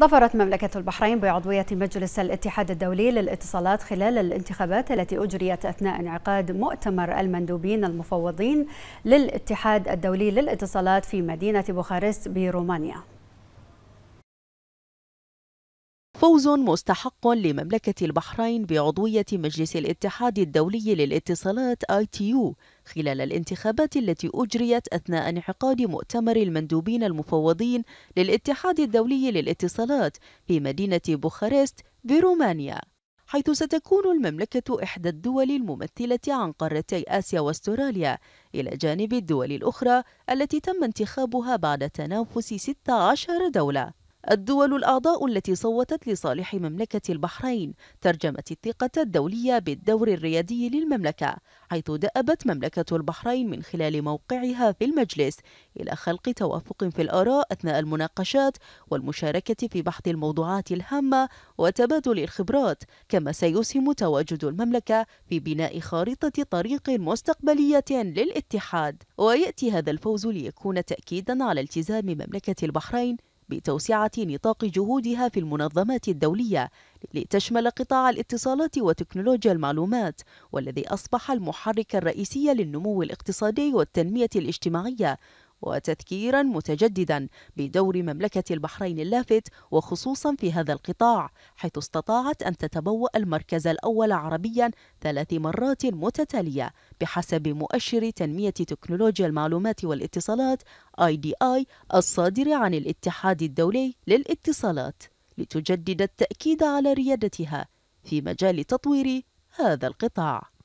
ظفرت مملكة البحرين بعضوية مجلس الاتحاد الدولي للاتصالات خلال الانتخابات التي أجريت أثناء انعقاد مؤتمر المندوبين المفوضين للاتحاد الدولي للاتصالات في مدينة بوخارست برومانيا فوز مستحق لمملكة البحرين بعضوية مجلس الاتحاد الدولي للاتصالات ITU خلال الانتخابات التي أجريت أثناء انعقاد مؤتمر المندوبين المفوضين للاتحاد الدولي للاتصالات في مدينة بوخارست برومانيا حيث ستكون المملكة إحدى الدول الممثلة عن قارتي آسيا واستراليا إلى جانب الدول الأخرى التي تم انتخابها بعد تنافس 16 دولة الدول الأعضاء التي صوتت لصالح مملكة البحرين ترجمت الثقة الدولية بالدور الريادي للمملكة حيث دأبت مملكة البحرين من خلال موقعها في المجلس إلى خلق توافق في الآراء أثناء المناقشات والمشاركة في بحث الموضوعات الهامة وتبادل الخبرات كما سيسهم تواجد المملكة في بناء خارطة طريق مستقبلية للاتحاد ويأتي هذا الفوز ليكون تأكيدا على التزام مملكة البحرين بتوسعة نطاق جهودها في المنظمات الدولية لتشمل قطاع الاتصالات وتكنولوجيا المعلومات والذي أصبح المحرك الرئيسي للنمو الاقتصادي والتنمية الاجتماعية وتذكيرا متجددا بدور مملكة البحرين اللافت وخصوصا في هذا القطاع حيث استطاعت أن تتبوأ المركز الأول عربيا ثلاث مرات متتالية بحسب مؤشر تنمية تكنولوجيا المعلومات والاتصالات IDI الصادر عن الاتحاد الدولي للاتصالات لتجدد التأكيد على ريادتها في مجال تطوير هذا القطاع